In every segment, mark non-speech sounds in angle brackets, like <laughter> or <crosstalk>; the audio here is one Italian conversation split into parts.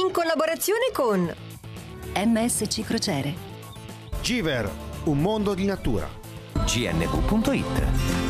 in collaborazione con MSC Crociere. Giver, un mondo di natura. gnv.it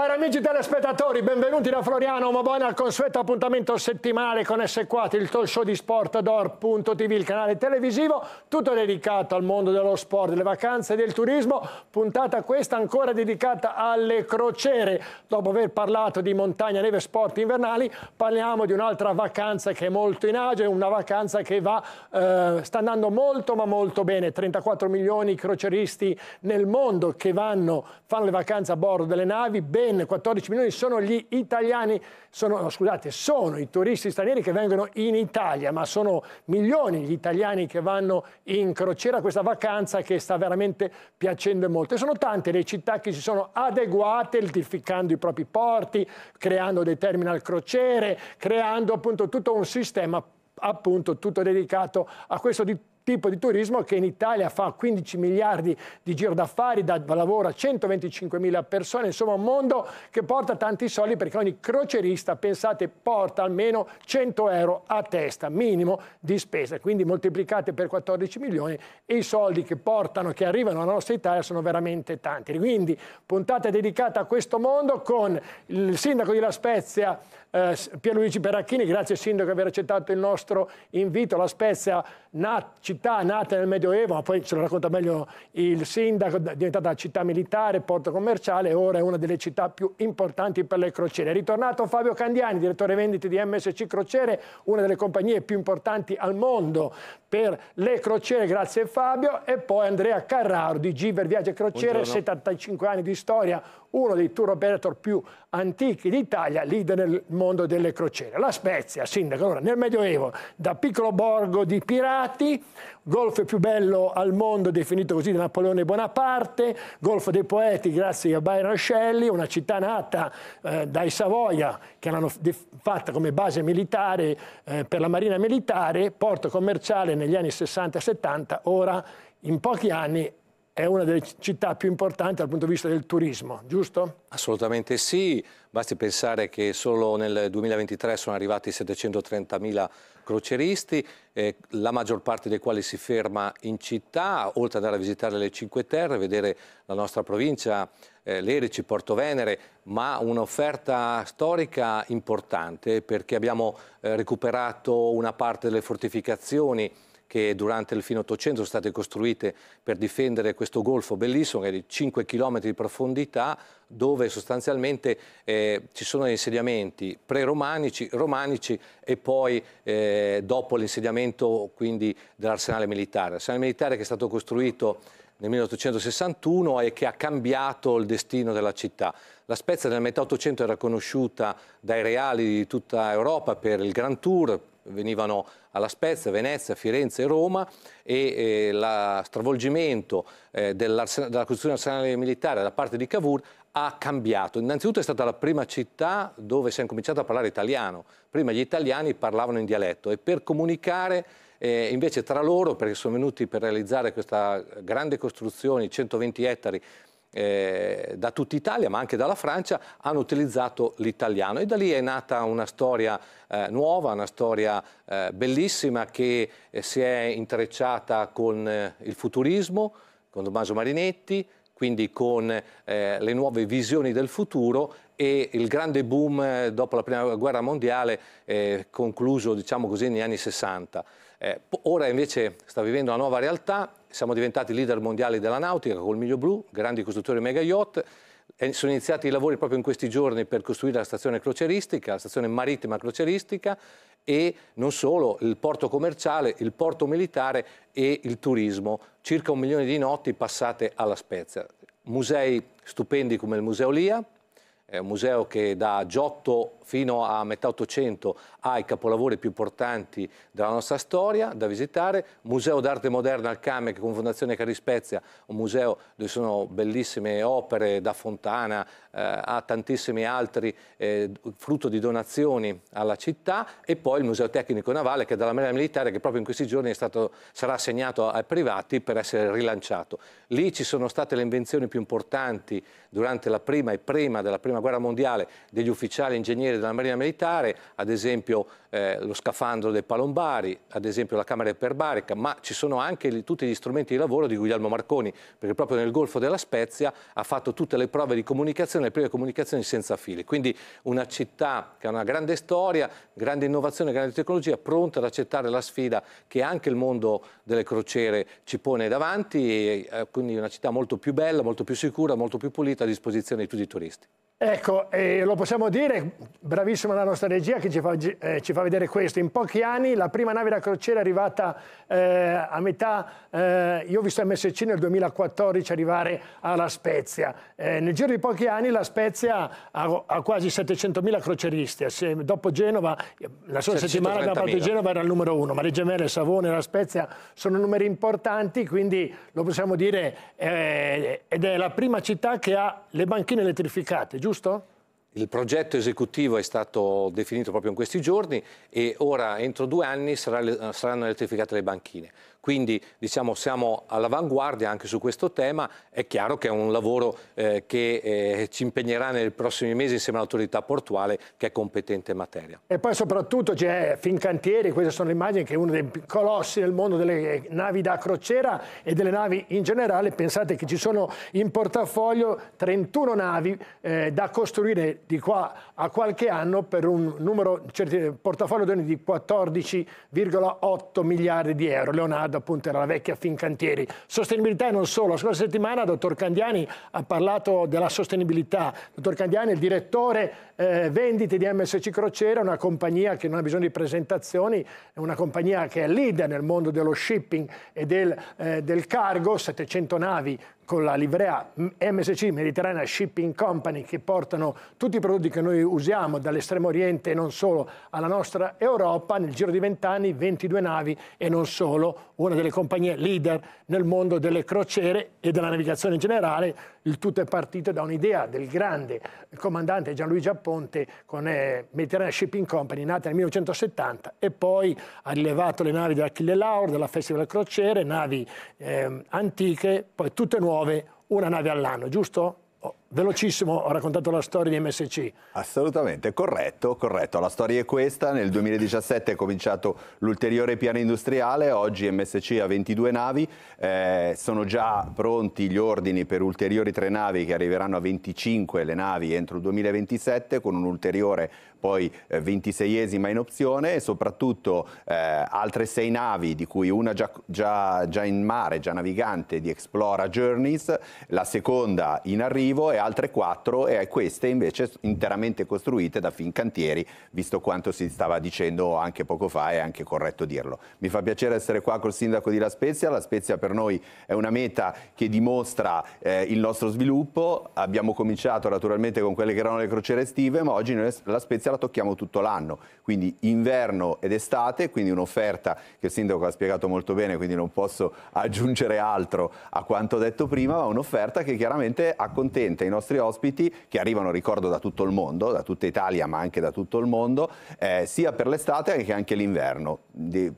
Cari amici telespettatori, benvenuti da Floriano Mobone al consueto appuntamento settimanale con S4, il talk show di Sportador.tv, il canale televisivo, tutto dedicato al mondo dello sport, delle vacanze e del turismo, puntata questa ancora dedicata alle crociere. Dopo aver parlato di montagna, neve, e sport invernali, parliamo di un'altra vacanza che è molto in agio, una vacanza che va, eh, sta andando molto ma molto bene. 34 milioni di croceristi nel mondo che vanno, fanno le vacanze a bordo delle navi, bene ben 14 milioni sono gli italiani, sono, no, scusate, sono i turisti stranieri che vengono in Italia, ma sono milioni gli italiani che vanno in crociera questa vacanza che sta veramente piacendo molto. E sono tante le città che si sono adeguate, edificando i propri porti, creando dei terminal crociere, creando appunto tutto un sistema appunto tutto dedicato a questo di tipo di turismo che in Italia fa 15 miliardi di giro d'affari, da lavoro a 125 mila persone, insomma un mondo che porta tanti soldi perché ogni crocerista, pensate, porta almeno 100 euro a testa, minimo di spesa. Quindi moltiplicate per 14 milioni e i soldi che portano, che arrivano alla nostra Italia sono veramente tanti. Quindi puntata dedicata a questo mondo con il sindaco di La Spezia, eh, Pierluigi Beracchini, grazie sindaco per aver accettato il nostro invito. La Spezia nat, città nata nel Medioevo, ma poi ce lo racconta meglio il sindaco, è diventata città militare, porto commerciale ora è una delle città più importanti per le crociere. È ritornato Fabio Candiani, direttore vendite di MSC Crociere, una delle compagnie più importanti al mondo per le crociere, grazie Fabio, e poi Andrea Carraro di Giver Viaggio e Crociere, Buongiorno. 75 anni di storia, uno dei tour operator più antichi d'Italia, leader nel mondo delle crociere. La Spezia, sindaco, allora nel Medioevo, da piccolo borgo di Pirata, Pirati, golf più bello al mondo definito così da Napoleone Bonaparte, golf dei poeti grazie a Byron Shelley, una città nata eh, dai Savoia che l'hanno fatta come base militare eh, per la marina militare, porto commerciale negli anni 60 e 70, ora in pochi anni è una delle città più importanti dal punto di vista del turismo, giusto? Assolutamente sì, basti pensare che solo nel 2023 sono arrivati 730.000 croceristi, eh, la maggior parte dei quali si ferma in città, oltre ad andare a visitare le Cinque Terre, vedere la nostra provincia, eh, Lerici, Porto Venere, ma un'offerta storica importante perché abbiamo eh, recuperato una parte delle fortificazioni, che durante il fine 800 sono state costruite per difendere questo golfo bellissimo che è di 5 km di profondità dove sostanzialmente eh, ci sono gli insediamenti pre-romanici, romanici e poi eh, dopo l'insediamento quindi dell'arsenale militare. L'arsenale militare che è stato costruito nel 1861 e che ha cambiato il destino della città. La Spezia nel metà 800 era conosciuta dai reali di tutta Europa per il Grand Tour, venivano alla Spezia, Venezia, Firenze e Roma e eh, lo stravolgimento eh, della costruzione arsenale militare da parte di Cavour ha cambiato. Innanzitutto è stata la prima città dove si è cominciato a parlare italiano. Prima gli italiani parlavano in dialetto e per comunicare eh, invece tra loro, perché sono venuti per realizzare questa grande costruzione, 120 ettari eh, da tutta Italia ma anche dalla Francia hanno utilizzato l'italiano e da lì è nata una storia eh, nuova, una storia eh, bellissima che eh, si è intrecciata con eh, il futurismo, con Tommaso Marinetti, quindi con le nuove visioni del futuro e il grande boom dopo la prima guerra mondiale concluso diciamo così negli anni 60. Eh, ora invece sta vivendo una nuova realtà, siamo diventati leader mondiali della nautica con il Miglio Blu, grandi costruttori mega yacht, e sono iniziati i lavori proprio in questi giorni per costruire la stazione croceristica, la stazione marittima croceristica e non solo, il porto commerciale, il porto militare e il turismo, circa un milione di notti passate alla Spezia. Musei stupendi come il Museo Lia, è un museo che da Giotto fino a metà Ottocento ha i capolavori più importanti della nostra storia da visitare. Museo d'arte moderna al Came che con Fondazione Carispezia, un museo dove sono bellissime opere da Fontana eh, a tantissimi altri eh, frutto di donazioni alla città e poi il Museo Tecnico Navale che è dalla Marina Militare che proprio in questi giorni stato, sarà assegnato ai privati per essere rilanciato. Lì ci sono state le invenzioni più importanti durante la prima e prima della prima seconda guerra mondiale degli ufficiali ingegneri della Marina Militare, ad esempio eh, lo scafandro dei Palombari, ad esempio la Camera Perbarica, ma ci sono anche li, tutti gli strumenti di lavoro di Guglielmo Marconi, perché proprio nel Golfo della Spezia ha fatto tutte le prove di comunicazione, le prime comunicazioni senza fili. Quindi una città che ha una grande storia, grande innovazione, grande tecnologia, pronta ad accettare la sfida che anche il mondo delle crociere ci pone davanti, e, eh, quindi una città molto più bella, molto più sicura, molto più pulita a disposizione di tutti i turisti. Ecco, eh, lo possiamo dire, bravissima la nostra regia che ci fa, eh, ci fa, vedere questo. In pochi anni la prima nave da crociera è arrivata eh, a metà, eh, io ho visto MSC nel 2014 arrivare alla Spezia. Eh, nel giro di pochi anni la Spezia ha, ha quasi 700.000 croceristi. Se, dopo Genova, la sua settimana da parte di Genova era il numero uno, ma le gemelle, Savone e la Spezia sono numeri importanti, quindi lo possiamo dire, eh, ed è la prima città che ha le banchine elettrificate, giusto? giusto? Il progetto esecutivo è stato definito proprio in questi giorni e ora entro due anni eh, saranno elettrificate le banchine quindi diciamo, siamo all'avanguardia anche su questo tema, è chiaro che è un lavoro eh, che eh, ci impegnerà nei prossimi mesi insieme all'autorità portuale che è competente in materia. E poi soprattutto c'è Fincantieri, queste sono le immagini che è uno dei colossi nel mondo delle eh, navi da crociera e delle navi in generale, pensate che ci sono in portafoglio 31 navi eh, da costruire di qua a qualche anno per un numero, portafoglio di 14,8 miliardi di euro. Leonardo ad appunto la vecchia Fincantieri. Sostenibilità e non solo. La scorsa settimana il dottor Candiani ha parlato della sostenibilità. Il dottor Candiani è il direttore eh, vendite di MSC Crociera, una compagnia che non ha bisogno di presentazioni, è una compagnia che è leader nel mondo dello shipping e del, eh, del cargo, 700 navi con la livrea MSC Mediterranea Shipping Company che portano tutti i prodotti che noi usiamo dall'estremo oriente e non solo alla nostra Europa nel giro di vent'anni 22 navi e non solo una delle compagnie leader nel mondo delle crociere e della navigazione in generale il tutto è partito da un'idea del grande comandante Gianluigi Apollo Ponte con eh, Mediterranea Shipping Company, nata nel 1970 e poi ha rilevato le navi dell'Achille Lauro, della Festival Crociere, navi eh, antiche, poi tutte nuove, una nave all'anno, giusto? velocissimo ho raccontato la storia di MSC. Assolutamente, corretto, corretto. La storia è questa, nel 2017 è cominciato l'ulteriore piano industriale, oggi MSC ha 22 navi, eh, sono già pronti gli ordini per ulteriori tre navi che arriveranno a 25 le navi entro il 2027 con un ulteriore poi eh, 26esima in opzione e soprattutto eh, altre sei navi, di cui una già, già, già, in mare, già navigante di Explora Journeys, la seconda in arrivo e altre quattro e queste invece interamente costruite da Fincantieri, visto quanto si stava dicendo anche poco fa, è anche corretto dirlo. Mi fa piacere essere qua col sindaco di La Spezia, La Spezia per noi è una meta che dimostra eh, il nostro sviluppo, abbiamo cominciato naturalmente con quelle che erano le crociere estive, ma oggi noi, La Spezia la tocchiamo tutto l'anno, quindi inverno ed estate, quindi un'offerta che il sindaco ha spiegato molto bene, quindi non posso aggiungere altro a quanto detto prima, ma un'offerta che chiaramente accontenta i nostri ospiti che arrivano, ricordo, da tutto il mondo, da tutta Italia ma anche da tutto il mondo, eh, sia per l'estate che anche l'inverno.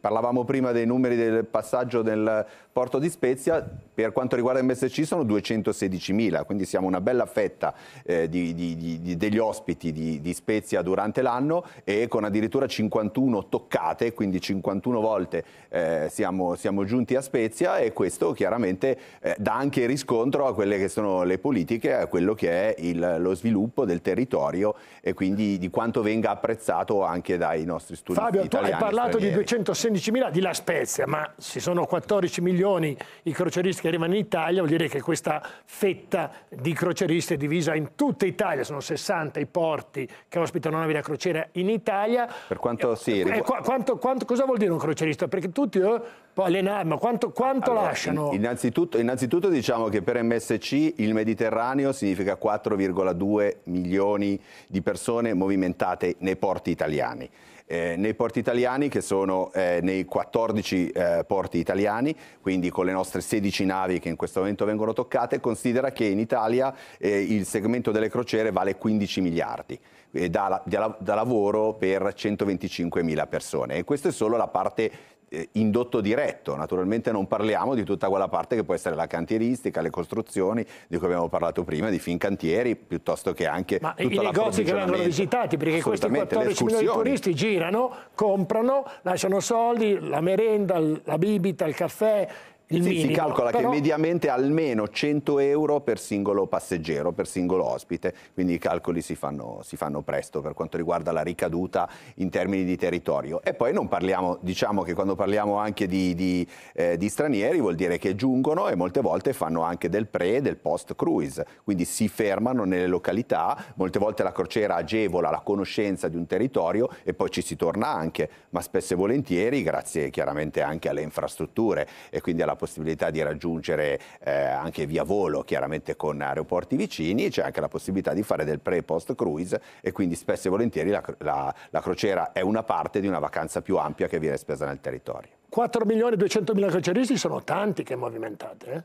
Parlavamo prima dei numeri del passaggio del Porto di Spezia per quanto riguarda MSC sono 216.000, quindi siamo una bella fetta eh, di, di, di, degli ospiti di, Spezia durante l'anno e con addirittura 51 toccate, quindi 51 volte eh, siamo, siamo, giunti a Spezia e questo chiaramente eh, dà anche riscontro a quelle che sono le politiche, a quello che è il, lo sviluppo del territorio e quindi di quanto venga apprezzato anche dai nostri studenti Fabio, italiani. tu hai parlato stranieri. di 216.000 di La Spezia, ma ci sono 14 milioni milioni i croceristi che arrivano in Italia, vuol dire che questa fetta di croceristi è divisa in tutta Italia, sono 60 i porti che ospitano navi da crociera in Italia. Per quanto sì. Eh, eh qu quanto, quanto, cosa vuol dire un crocerista? Perché tutti... Eh, allenare, ma quanto, quanto allora, lasciano? Innanzitutto, innanzitutto, diciamo che per MSC il Mediterraneo significa 4,2 milioni di persone movimentate nei porti italiani. Eh, nei porti italiani che sono eh, nei 14 eh, porti italiani, quindi con le nostre 16 navi che in questo momento vengono toccate, considera che in Italia eh, il segmento delle crociere vale 15 miliardi e dà, dà, dà lavoro per 125 mila persone e questa è solo la parte eh, indotto diretto, naturalmente non parliamo di tutta quella parte che può essere la cantieristica, le costruzioni di cui abbiamo parlato prima, di fincantieri piuttosto che anche Ma i negozi che vengono visitati perché questi 14 milioni di turisti girano, comprano, lasciano soldi, la merenda, la bibita, il caffè, il sì, si calcola però... che mediamente almeno 100 euro per singolo passeggero, per singolo ospite, quindi i calcoli si fanno, si fanno presto per quanto riguarda la ricaduta in termini di territorio. E poi non parliamo, diciamo che quando parliamo anche di, di, eh, di stranieri vuol dire che giungono e molte volte fanno anche del pre e del post cruise, quindi si fermano nelle località, molte volte la crociera agevola la conoscenza di un territorio e poi ci si torna anche, ma spesso e volentieri grazie chiaramente anche alle infrastrutture e quindi alla possibilità di raggiungere eh, anche via volo, chiaramente con aeroporti vicini, c'è anche la possibilità di fare del pre e post cruise e quindi spesso e volentieri la, la, la crociera è una parte di una vacanza più ampia che viene spesa nel territorio. 4 milioni e 200 mila croceristi sono tanti che movimentate, eh?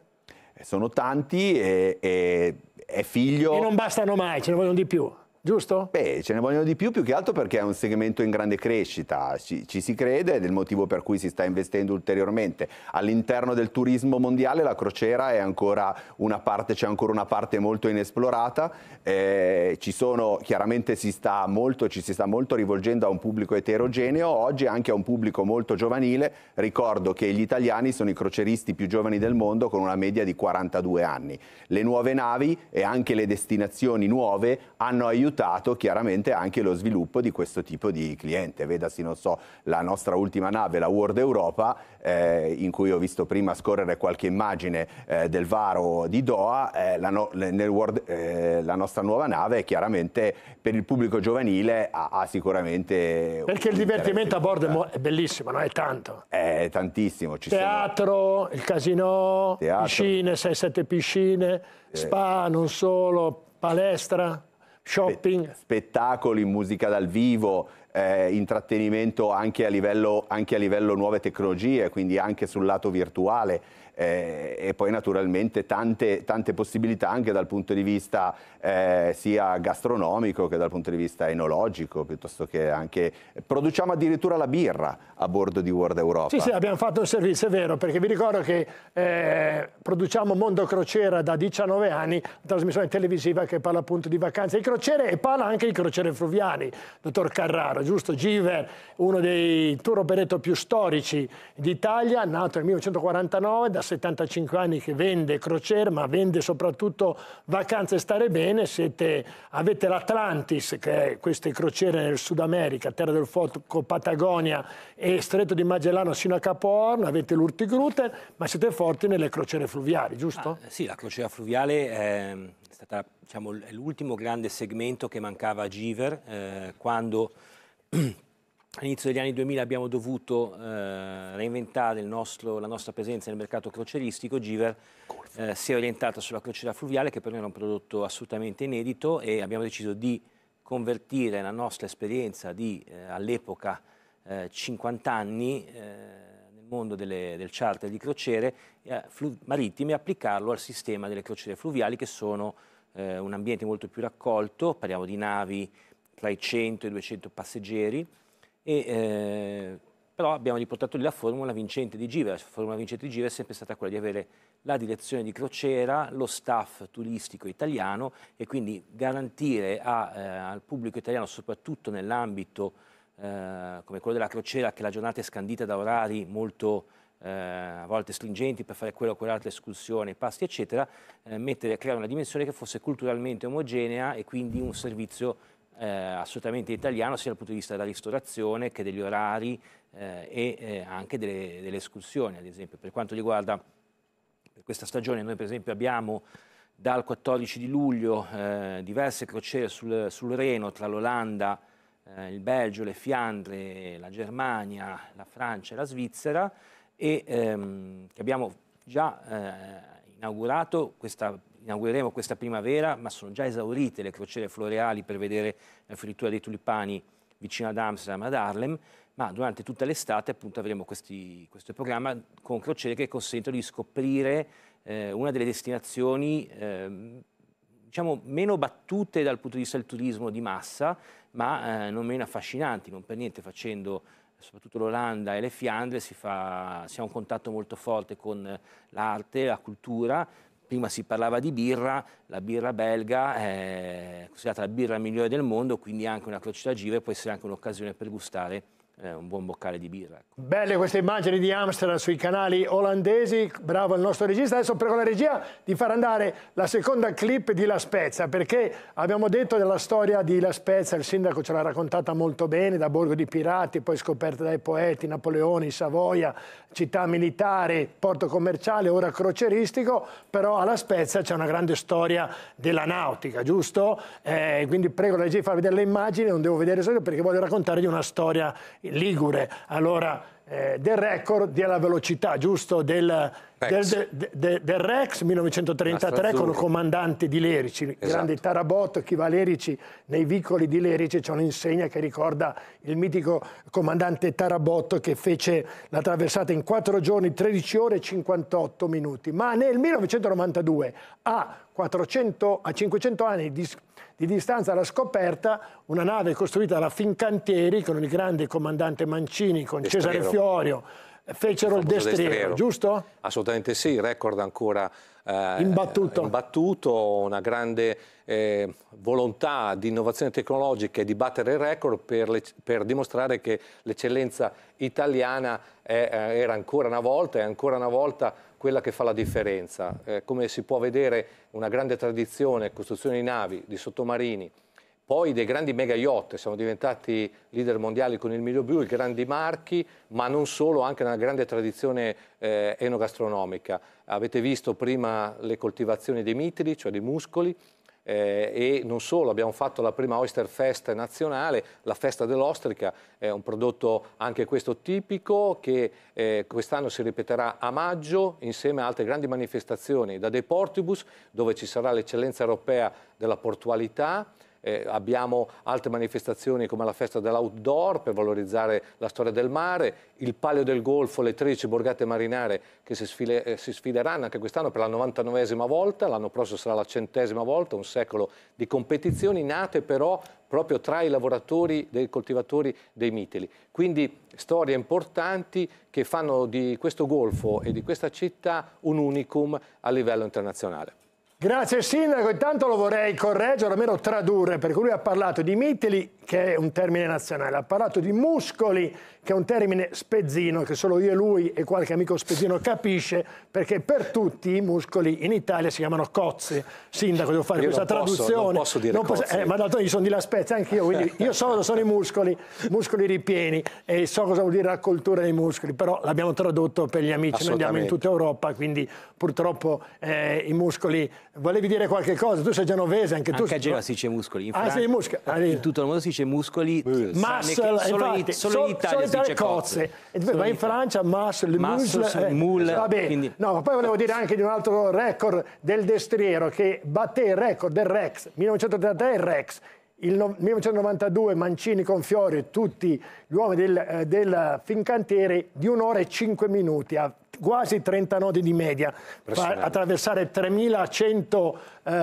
eh? Sono tanti e, e è figlio... E non bastano mai, ce ne vogliono di più. Giusto? Beh, ce ne vogliono di più, più che altro perché è un segmento in grande crescita, ci, ci si crede ed è il motivo per cui si sta investendo ulteriormente. All'interno del turismo mondiale la crociera è ancora una parte, c'è ancora una parte molto inesplorata, eh, ci sono, chiaramente si sta molto, ci si sta molto rivolgendo a un pubblico eterogeneo, oggi anche a un pubblico molto giovanile, ricordo che gli italiani sono i croceristi più giovani del mondo con una media di 42 anni. Le nuove navi e anche le destinazioni nuove hanno aiutato aiutato chiaramente anche lo sviluppo di questo tipo di cliente. Vedasi, non so, la nostra ultima nave, la World Europa, eh, in cui ho visto prima scorrere qualche immagine eh, del varo di Doha, eh, la, no, World, eh, la, nostra nuova nave chiaramente per il pubblico giovanile ha, ha sicuramente... Perché il divertimento a bordo è bellissimo, no? È tanto. È tantissimo. Ci Teatro, sono... il casino, Teatro. piscine, 6-7 piscine, eh. spa, non solo, palestra shopping. Spettacoli, musica dal vivo, eh, intrattenimento anche a, livello, anche a livello nuove tecnologie, quindi anche sul lato virtuale eh, e poi naturalmente tante, tante, possibilità anche dal punto di vista eh, sia gastronomico che dal punto di vista enologico, piuttosto che anche... Produciamo addirittura la birra a bordo di World Europa. Sì, sì, abbiamo fatto un servizio, è vero, perché vi ricordo che eh, produciamo Mondo Crociera da 19 anni, una trasmissione televisiva che parla appunto di vacanze di crociere e parla anche di crociere fluviali, dottor Carraro, giusto? Giver, uno dei tour operetto più storici d'Italia, nato nel 1949 da 75 anni che vende crociere, ma vende soprattutto vacanze e stare bene. Siete, avete l'Atlantis, che è queste crociere nel Sud America, Terra del Fuoco, Patagonia e Stretto di Magellano sino a Capo Horn, avete l'Urtigruten, ma siete forti nelle crociere fluviali, giusto? Ah, sì, la crociera fluviale ehm, è stata diciamo, l'ultimo grande segmento che mancava a Giver eh, quando <clears throat> All'inizio degli anni 2000 abbiamo dovuto eh, reinventare nostro, la nostra presenza nel mercato croceristico. Giver eh, si è orientata sulla crociera fluviale, che per noi era un prodotto assolutamente inedito, e abbiamo deciso di convertire la nostra esperienza di eh, all'epoca 50 eh, anni eh, nel mondo delle, del charter di crociere eh, flu, marittime e applicarlo al sistema delle crociere fluviali, che sono un ambiente molto più raccolto. Parliamo di navi tra i 100 e i 200 passeggeri e, eh, però abbiamo riportato lì la formula vincente di Giver. La formula vincente di Giver è sempre stata quella di avere la direzione di crociera, lo staff turistico italiano e quindi garantire a, eh, al pubblico italiano, soprattutto nell'ambito eh, come quello della crociera, che la giornata è scandita da orari molto eh, a volte stringenti per fare quello o quell'altra escursione, pasti eccetera, eh, mettere, creare una dimensione che fosse culturalmente omogenea e quindi un servizio eh, assolutamente italiano sia dal punto di vista della ristorazione che degli orari eh, e eh, anche delle, delle, escursioni, ad esempio. Per quanto riguarda questa stagione, noi per esempio abbiamo dal 14 di luglio eh, diverse crociere sul, sul Reno tra l'Olanda, eh, il Belgio, le Fiandre, la Germania, la Francia e la Svizzera e ehm, abbiamo già eh, inaugurato questa inaugureremo questa primavera, ma sono già esaurite le crociere floreali per vedere la fioritura dei tulipani vicino ad Amsterdam, ad Harlem, ma durante tutta l'estate appunto avremo questi, questo programma con crociere che consentono di scoprire eh, una delle destinazioni eh, diciamo meno battute dal punto di vista del turismo di massa, ma eh, non meno affascinanti, non per niente facendo soprattutto l'Olanda e le Fiandre si, fa, si ha un contatto molto forte con l'arte, la cultura, prima si parlava di birra, la birra belga è considerata la birra migliore del mondo, quindi anche una crocetta gira può essere anche un'occasione per gustare eh, un buon boccale di birra. Ecco. Belle queste immagini di Amsterdam sui canali olandesi, bravo il nostro regista. Adesso prego la regia di far andare la seconda clip di La Spezia, perché abbiamo detto della storia di La Spezia, il sindaco ce l'ha raccontata molto bene, da Borgo di Pirati, poi scoperta dai poeti, Napoleoni, Savoia, città militare, porto commerciale, ora croceristico, però alla Spezia c'è una grande storia della nautica, giusto? Eh, quindi prego la regia di far vedere le immagini, non devo vedere solo perché voglio raccontare di una storia ligure. Allora, eh, del record della velocità, giusto? Del, del, del, del, Rex 1933 con il comandante di Lerici, esatto. grande Tarabotto, chi va a Lerici, nei vicoli di Lerici c'è un'insegna che ricorda il mitico comandante Tarabotto che fece la traversata in 4 giorni, 13 ore e 58 minuti, ma nel 1992 a, 400, a 500 anni di di distanza dalla scoperta una nave costruita da Fincantieri con il grande comandante Mancini, con Cesare Fiorio, fecero il destriero, destriero, giusto? Assolutamente sì, il record ancora eh, imbattuto. imbattuto. una grande eh, volontà di innovazione tecnologica e di battere il record per, le, per dimostrare che l'eccellenza italiana è, eh, era ancora una volta e ancora una volta quella che fa la differenza. Eh, come si può vedere una grande tradizione, costruzione di navi, di sottomarini, poi dei grandi mega yacht, siamo diventati leader mondiali con il Milo Blu, i grandi marchi, ma non solo, anche una grande tradizione eh, enogastronomica. Avete visto prima le coltivazioni dei mitili, cioè dei muscoli, eh, e non solo, abbiamo fatto la prima Oyster Fest nazionale, la festa dell'ostrica, è un prodotto anche questo tipico che eh, quest'anno si ripeterà a maggio insieme a altre grandi manifestazioni, da De Portibus, dove ci sarà l'eccellenza europea della portualità, eh, abbiamo altre manifestazioni come la festa dell'outdoor per valorizzare la storia del mare, il Palio del Golfo, le 13 borgate marinare che si, sfile, eh, si sfideranno anche quest'anno per la 99esima volta, l'anno prossimo sarà la centesima volta, un secolo di competizioni nate però proprio tra i lavoratori dei coltivatori dei mitili. Quindi storie importanti che fanno di questo golfo e di questa città un unicum a livello internazionale. Grazie Sindaco, intanto lo vorrei correggere, almeno tradurre, perché lui ha parlato di mitili, che è un termine nazionale, ha parlato di muscoli, che è un termine spezzino, che solo io e lui e qualche amico spezzino capisce, perché per tutti i muscoli in Italia si chiamano cozze. Sindaco, devo fare io questa non traduzione. Posso, non posso dire non posso, cozze. Eh, ma d'altronde io sono di La Spezia, anch'io, quindi <laughs> io so cosa sono i muscoli, muscoli ripieni, e so cosa vuol dire la coltura dei muscoli, però l'abbiamo tradotto per gli amici, noi andiamo in tutta Europa, quindi purtroppo eh, i muscoli Volevi dire qualche cosa? Tu sei genovese, anche, tu. Anche a Genova si dice muscoli. In, Francia, ah, Fran... musco... in ah, tutto il mondo si dice muscoli. Muscle, solo, infatti, in, solo in Italia so si dice cozze. cozze. Ma in Francia muscle, muscle muscle, eh, mule. Va bene. Quindi... No, poi volevo dire anche di un altro record del destriero che batté il record del Rex, 1933 il Rex. Il no... 1992 Mancini con Fiori, tutti gli uomini del, eh, del Fincantieri, di un'ora e cinque minuti a quasi 30 nodi di media, attraversare 3.100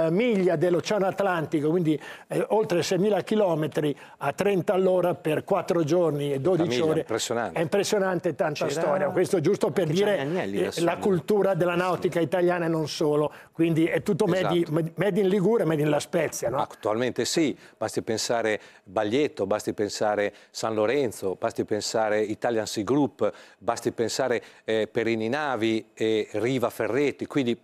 eh, miglia dell'Oceano Atlantico, quindi eh, oltre 6.000 chilometri a 30 all'ora per 4 giorni e 12 miglia, ore. Impressionante. È impressionante tanta storia, questo giusto per dire Agnelli, eh, la eh. cultura della nautica italiana e non solo, quindi è tutto esatto. made, in Ligure, made in La Spezia. No? Attualmente sì, basti pensare Baglietto, basti pensare San Lorenzo, basti pensare Italian Sea Group, basti pensare eh, per i Marini Navi e Riva Ferretti, quindi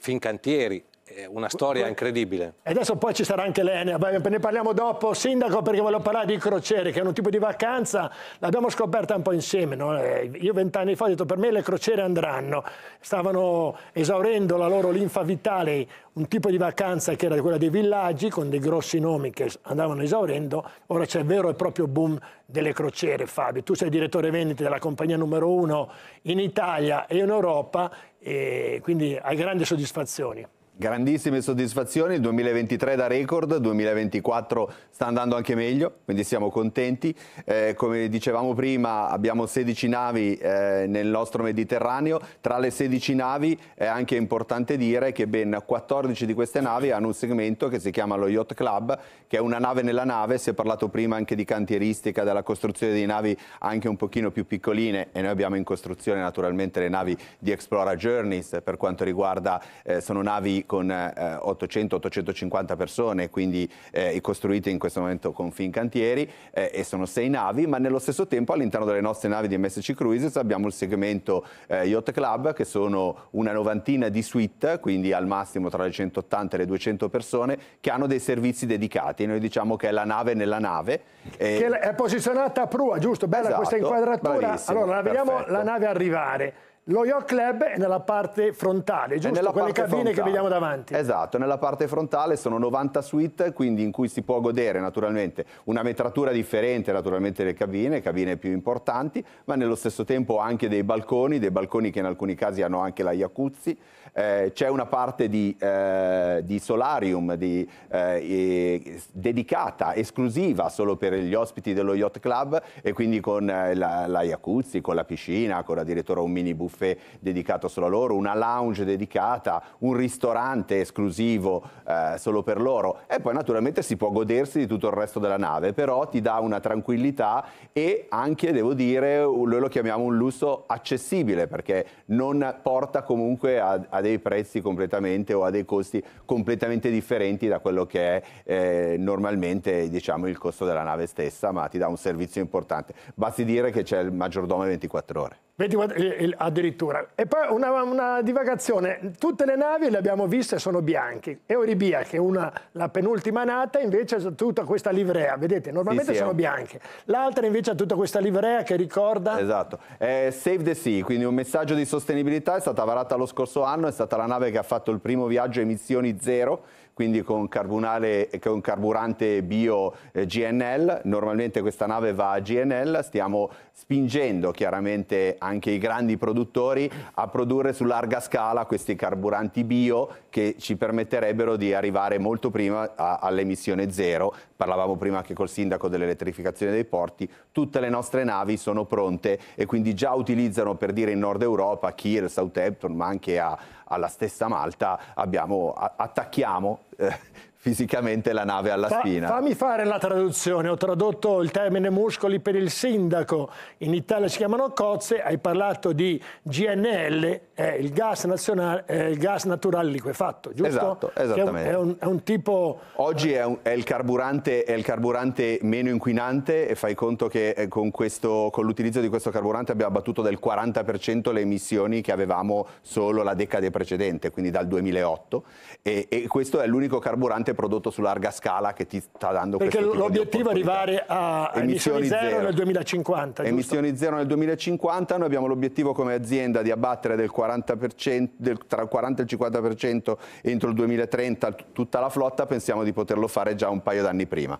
Fincantieri, una storia incredibile. E adesso poi ci sarà anche l'Enea, ne parliamo dopo. Sindaco, perché volevo parlare di crociere, che è un tipo di vacanza, l'abbiamo scoperta un po' insieme. No? Eh, io vent'anni fa ho detto, per me le crociere andranno. Stavano esaurendo la loro linfa vitale, un tipo di vacanza che era quella dei villaggi, con dei grossi nomi che andavano esaurendo. Ora c'è il vero e proprio boom delle crociere, Fabio. Tu sei direttore vendite della compagnia numero uno in Italia e in Europa, e quindi hai grandi soddisfazioni. Grandissime soddisfazioni, il 2023 da record, 2024 sta andando anche meglio, quindi siamo contenti. Eh, come dicevamo prima abbiamo 16 navi eh, nel nostro Mediterraneo, tra le 16 navi è anche importante dire che ben 14 di queste navi hanno un segmento che si chiama lo Yacht Club, che è una nave nella nave, si è parlato prima anche di cantieristica, della costruzione di navi anche un pochino più piccoline e noi abbiamo in costruzione naturalmente le navi di Explora Journeys per quanto riguarda, eh, sono navi locali con 800-850 eh, persone, quindi eh, costruite in questo momento con Fincantieri eh, e sono sei navi, ma nello stesso tempo all'interno delle nostre navi di MSC Cruises abbiamo il segmento Yacht Club che sono una novantina di suite, quindi al massimo tra le 180 e le 200 persone che hanno dei servizi dedicati. Noi diciamo che è la nave nella nave. E... Che è posizionata a prua, giusto? Bella esatto, questa inquadratura. Allora la vediamo perfetto. la nave arrivare. Lo Yacht Club è nella parte frontale, giusto? È nella Quelle cabine frontale. che vediamo davanti. Esatto, nella parte frontale sono 90 suite, quindi in cui si può godere naturalmente una metratura differente, naturalmente le cabine, cabine più importanti, ma nello stesso tempo anche dei balconi, dei balconi che in alcuni casi hanno anche la jacuzzi, eh, c'è una parte di, eh, di solarium di, eh, dedicata, esclusiva solo per gli ospiti dello Yacht Club e quindi con eh, la, la jacuzzi, con la piscina, con addirittura un mini buffet dedicato solo a loro, una lounge dedicata, un ristorante esclusivo eh, solo per loro e poi naturalmente si può godersi di tutto il resto della nave, però ti dà una tranquillità e anche, devo dire, noi lo chiamiamo un lusso accessibile perché non porta comunque a, a dei prezzi completamente o a dei costi completamente differenti da quello che è eh, normalmente diciamo, il costo della nave stessa, ma ti dà un servizio importante. Basti dire che c'è il maggiordomo 24 ore. 24, addirittura. E poi una, una, divagazione, tutte le navi le abbiamo viste sono bianche. Euribia, che è una, la penultima nata, invece ha tutta questa livrea, vedete, normalmente sì, sì, sono un... bianche. L'altra invece ha tutta questa livrea che ricorda... Esatto, eh, Save the Sea, quindi un messaggio di sostenibilità, è stata varata lo scorso anno, è stata la nave che ha fatto il primo viaggio a emissioni zero quindi con, con carburante bio eh, GNL, normalmente questa nave va a GNL, stiamo spingendo chiaramente anche i grandi produttori a produrre su larga scala questi carburanti bio che ci permetterebbero di arrivare molto prima all'emissione zero. Parlavamo prima anche col sindaco dell'elettrificazione dei porti, tutte le nostre navi sono pronte e quindi già utilizzano per dire in Nord Europa, Kiel, Southampton, ma anche a, alla stessa Malta abbiamo, attacchiamo eh, fisicamente la nave alla Fa, spina. Fammi fare la traduzione, ho tradotto il termine muscoli per il sindaco, in Italia si chiamano cozze, hai parlato di GNL, è il gas, nazionale, è il gas naturale liquefatto, giusto? Esatto, esattamente. È un, è un tipo... Oggi è, un, è, il è, il carburante, meno inquinante e fai conto che eh, con, con l'utilizzo di questo carburante abbiamo abbattuto del 40% le emissioni che avevamo solo la decade precedente, quindi dal 2008, e, e questo è l'unico carburante prodotto su larga scala che ti sta dando Perché questo Perché l'obiettivo è arrivare a emissioni, emissioni zero, zero, nel 2050. Emissioni zero nel 2050, noi abbiamo l'obiettivo come azienda di abbattere del 40%, del, tra il 40 e il 50% entro il 2030 tutta la flotta, pensiamo di poterlo fare già un paio d'anni prima.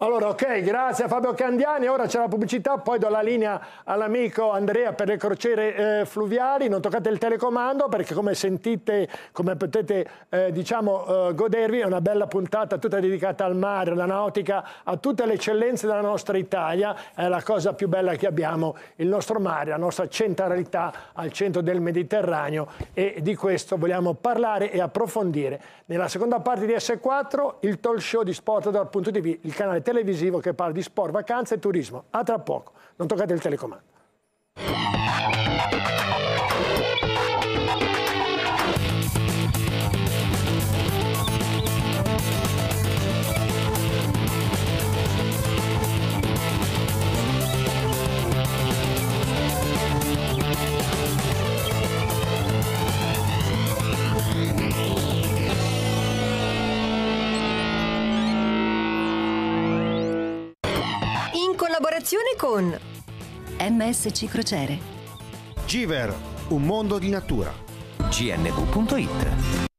Allora, ok, grazie a Fabio Candiani. Ora c'è la pubblicità, poi do la linea all'amico Andrea per le crociere eh, fluviali. Non toccate il telecomando perché come sentite, come potete eh, diciamo, eh, godervi, è una bella puntata tutta dedicata al mare, alla nautica, a tutte le eccellenze della nostra Italia. È la cosa più bella che abbiamo, il nostro mare, la nostra centralità al centro del Mediterraneo e di questo vogliamo parlare e approfondire. Nella seconda parte di S4, il talk show di Sportador.tv, il canale televisivo che parla di sport, vacanze e turismo. A tra poco, non toccate il telecomando. collaborazione con MSC Crociere. Giver, un mondo di natura. gnv.it